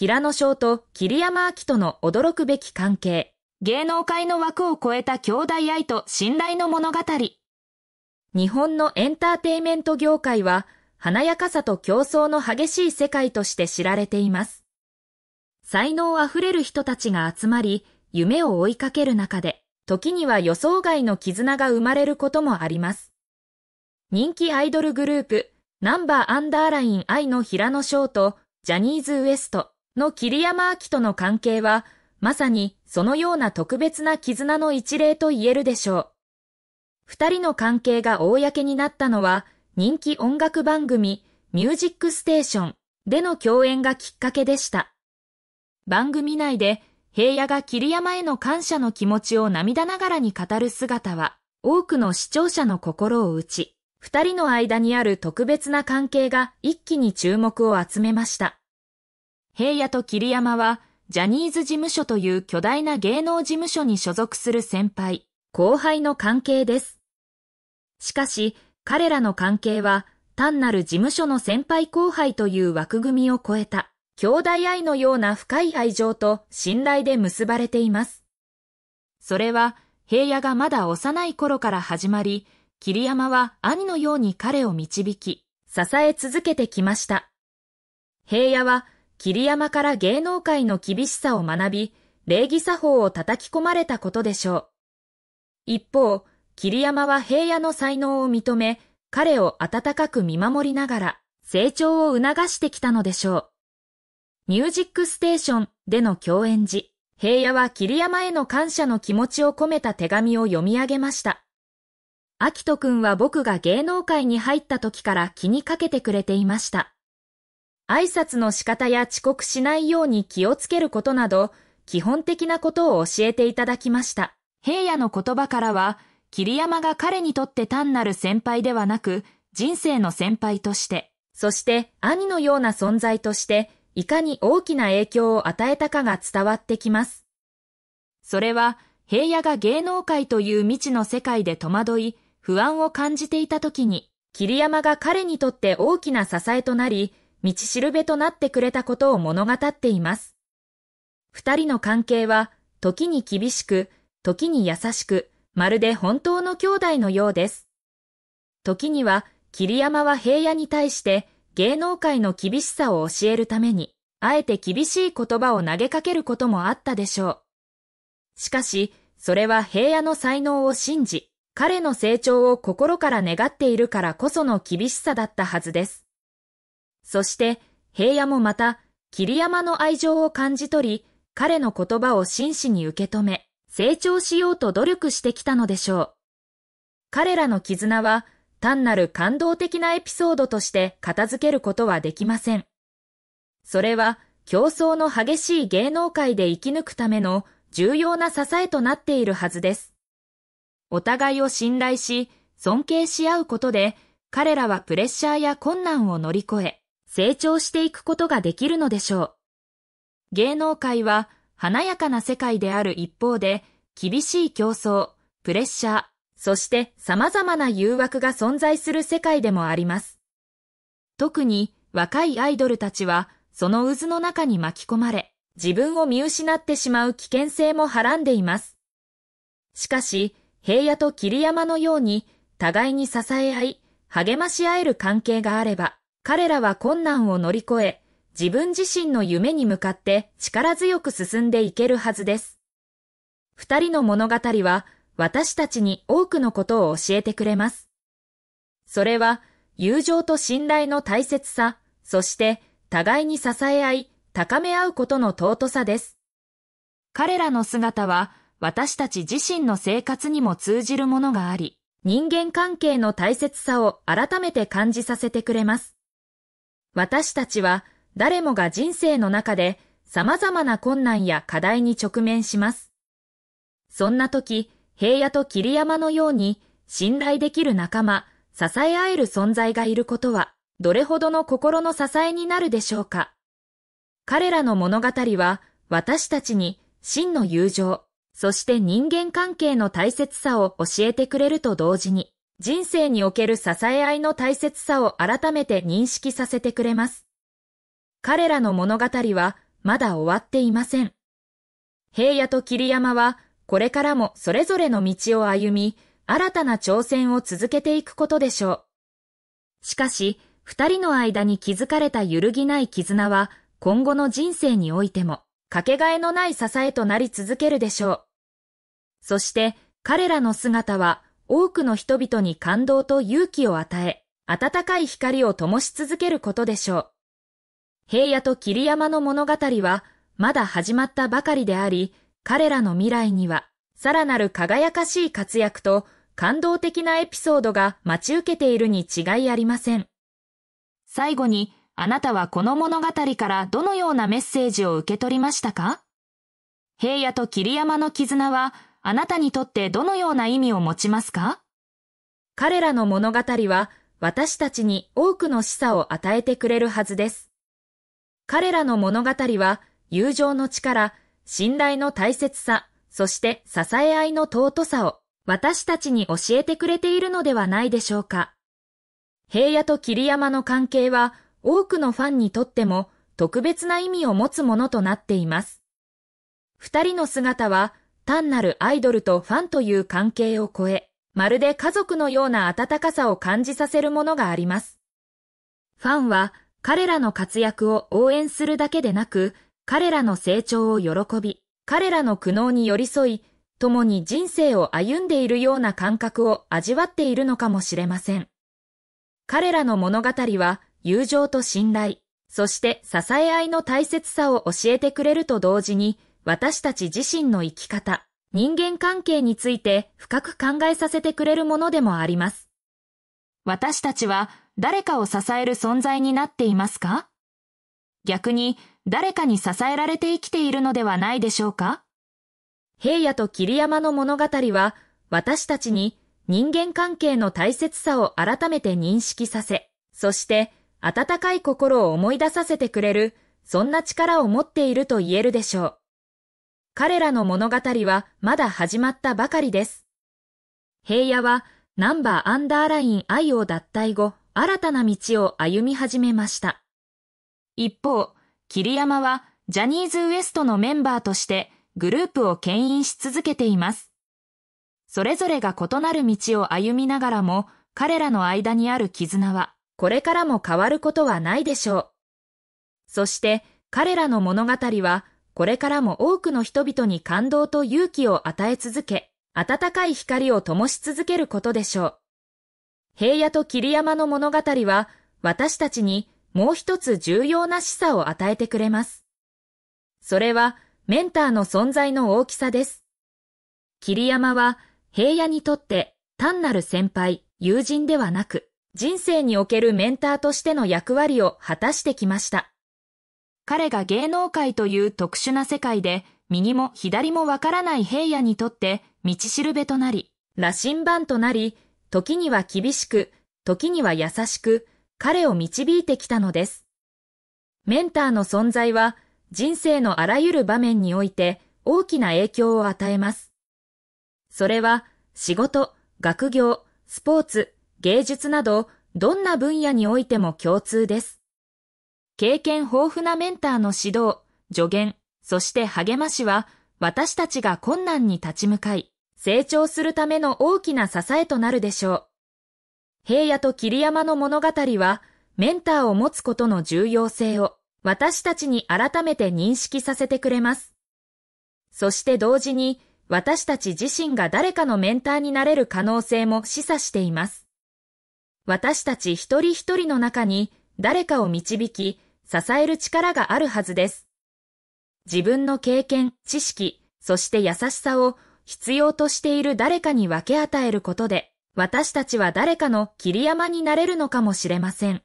平野翔と桐山明との驚くべき関係。芸能界の枠を超えた兄弟愛と信頼の物語。日本のエンターテイメント業界は、華やかさと競争の激しい世界として知られています。才能あふれる人たちが集まり、夢を追いかける中で、時には予想外の絆が生まれることもあります。人気アイドルグループ、ナンバーアンダーライン愛の平野翔と、ジャニーズ WEST、の桐山明との関係は、まさにそのような特別な絆の一例と言えるでしょう。二人の関係が公になったのは、人気音楽番組、ミュージックステーションでの共演がきっかけでした。番組内で、平野が桐山への感謝の気持ちを涙ながらに語る姿は、多くの視聴者の心を打ち、二人の間にある特別な関係が一気に注目を集めました。平野と桐山は、ジャニーズ事務所という巨大な芸能事務所に所属する先輩、後輩の関係です。しかし、彼らの関係は、単なる事務所の先輩後輩という枠組みを超えた、兄弟愛のような深い愛情と信頼で結ばれています。それは、平野がまだ幼い頃から始まり、桐山は兄のように彼を導き、支え続けてきました。平野は、桐山から芸能界の厳しさを学び、礼儀作法を叩き込まれたことでしょう。一方、桐山は平野の才能を認め、彼を温かく見守りながら成長を促してきたのでしょう。ミュージックステーションでの共演時、平野は桐山への感謝の気持ちを込めた手紙を読み上げました。秋人くんは僕が芸能界に入った時から気にかけてくれていました。挨拶の仕方や遅刻しないように気をつけることなど、基本的なことを教えていただきました。平野の言葉からは、桐山が彼にとって単なる先輩ではなく、人生の先輩として、そして兄のような存在として、いかに大きな影響を与えたかが伝わってきます。それは、平野が芸能界という未知の世界で戸惑い、不安を感じていた時に、桐山が彼にとって大きな支えとなり、道しるべとなってくれたことを物語っています。二人の関係は、時に厳しく、時に優しく、まるで本当の兄弟のようです。時には、桐山は平野に対して芸能界の厳しさを教えるために、あえて厳しい言葉を投げかけることもあったでしょう。しかし、それは平野の才能を信じ、彼の成長を心から願っているからこその厳しさだったはずです。そして平野もまた桐山の愛情を感じ取り、彼の言葉を真摯に受け止め、成長しようと努力してきたのでしょう。彼らの絆は単なる感動的なエピソードとして片付けることはできません。それは競争の激しい芸能界で生き抜くための重要な支えとなっているはずです。お互いを信頼し、尊敬し合うことで、彼らはプレッシャーや困難を乗り越え、成長していくことができるのでしょう。芸能界は華やかな世界である一方で、厳しい競争、プレッシャー、そして様々な誘惑が存在する世界でもあります。特に若いアイドルたちは、その渦の中に巻き込まれ、自分を見失ってしまう危険性もはらんでいます。しかし、平野と桐山のように、互いに支え合い、励まし合える関係があれば、彼らは困難を乗り越え、自分自身の夢に向かって力強く進んでいけるはずです。二人の物語は私たちに多くのことを教えてくれます。それは友情と信頼の大切さ、そして互いに支え合い、高め合うことの尊さです。彼らの姿は私たち自身の生活にも通じるものがあり、人間関係の大切さを改めて感じさせてくれます。私たちは誰もが人生の中で様々な困難や課題に直面します。そんな時、平野と桐山のように信頼できる仲間、支え合える存在がいることは、どれほどの心の支えになるでしょうか。彼らの物語は、私たちに真の友情、そして人間関係の大切さを教えてくれると同時に、人生における支え合いの大切さを改めて認識させてくれます。彼らの物語はまだ終わっていません。平野と桐山はこれからもそれぞれの道を歩み、新たな挑戦を続けていくことでしょう。しかし、二人の間に築かれた揺るぎない絆は、今後の人生においても、かけがえのない支えとなり続けるでしょう。そして、彼らの姿は、多くの人々に感動と勇気を与え、暖かい光を灯し続けることでしょう。平野と桐山の物語は、まだ始まったばかりであり、彼らの未来には、さらなる輝かしい活躍と感動的なエピソードが待ち受けているに違いありません。最後に、あなたはこの物語からどのようなメッセージを受け取りましたか平野と桐山の絆は、あなたにとってどのような意味を持ちますか彼らの物語は私たちに多くの示唆を与えてくれるはずです。彼らの物語は友情の力、信頼の大切さ、そして支え合いの尊さを私たちに教えてくれているのではないでしょうか。平野と桐山の関係は多くのファンにとっても特別な意味を持つものとなっています。二人の姿は単なるアイドルとファンという関係を超え、まるで家族のような温かさを感じさせるものがあります。ファンは彼らの活躍を応援するだけでなく、彼らの成長を喜び、彼らの苦悩に寄り添い、共に人生を歩んでいるような感覚を味わっているのかもしれません。彼らの物語は友情と信頼、そして支え合いの大切さを教えてくれると同時に、私たち自身の生き方、人間関係について深く考えさせてくれるものでもあります。私たちは誰かを支える存在になっていますか逆に誰かに支えられて生きているのではないでしょうか平野と桐山の物語は私たちに人間関係の大切さを改めて認識させ、そして温かい心を思い出させてくれる、そんな力を持っていると言えるでしょう。彼らの物語はまだ始まったばかりです。平野はナンバーアンダーライン愛を脱退後、新たな道を歩み始めました。一方、桐山はジャニーズウエストのメンバーとしてグループを牽引し続けています。それぞれが異なる道を歩みながらも、彼らの間にある絆は、これからも変わることはないでしょう。そして、彼らの物語は、これからも多くの人々に感動と勇気を与え続け、暖かい光を灯し続けることでしょう。平野と桐山の物語は、私たちにもう一つ重要な示唆を与えてくれます。それは、メンターの存在の大きさです。桐山は、平野にとって単なる先輩、友人ではなく、人生におけるメンターとしての役割を果たしてきました。彼が芸能界という特殊な世界で、右も左もわからない平野にとって、道しるべとなり、羅針盤となり、時には厳しく、時には優しく、彼を導いてきたのです。メンターの存在は、人生のあらゆる場面において、大きな影響を与えます。それは、仕事、学業、スポーツ、芸術など、どんな分野においても共通です。経験豊富なメンターの指導、助言、そして励ましは、私たちが困難に立ち向かい、成長するための大きな支えとなるでしょう。平野と桐山の物語は、メンターを持つことの重要性を、私たちに改めて認識させてくれます。そして同時に、私たち自身が誰かのメンターになれる可能性も示唆しています。私たち一人一人の中に、誰かを導き、支える力があるはずです。自分の経験、知識、そして優しさを必要としている誰かに分け与えることで、私たちは誰かの霧山になれるのかもしれません。